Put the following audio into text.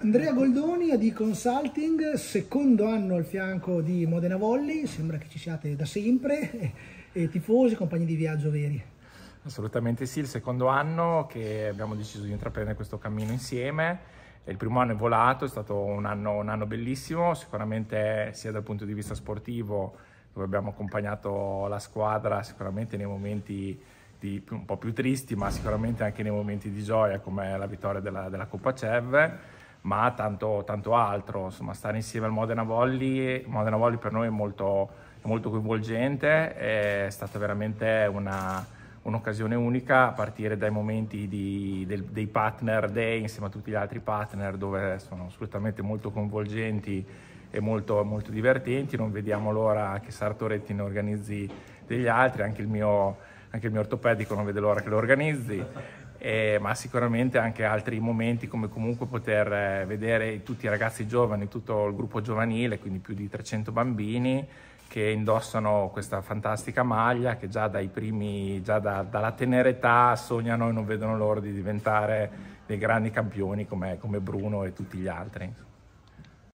Andrea Goldoni a di Consulting, secondo anno al fianco di Modena Volley, sembra che ci siate da sempre, e tifosi, compagni di viaggio veri. Assolutamente sì, il secondo anno che abbiamo deciso di intraprendere questo cammino insieme. Il primo anno è volato, è stato un anno, un anno bellissimo, sicuramente sia dal punto di vista sportivo, dove abbiamo accompagnato la squadra sicuramente nei momenti di, un po' più tristi, ma sicuramente anche nei momenti di gioia, come la vittoria della, della Coppa CEV ma tanto, tanto altro. Insomma, stare insieme al Modena Volley, Modena Volley per noi è molto, è molto coinvolgente, è stata veramente un'occasione unica a partire dai momenti di, del, dei partner day insieme a tutti gli altri partner dove sono assolutamente molto coinvolgenti e molto, molto divertenti. Non vediamo l'ora che Sartoretti ne organizzi degli altri, anche il mio, anche il mio ortopedico non vede l'ora che lo organizzi eh, ma sicuramente anche altri momenti come comunque poter eh, vedere tutti i ragazzi giovani, tutto il gruppo giovanile, quindi più di 300 bambini che indossano questa fantastica maglia che già dai primi, già da, dalla tenera età sognano e non vedono l'ora di diventare dei grandi campioni come, come Bruno e tutti gli altri.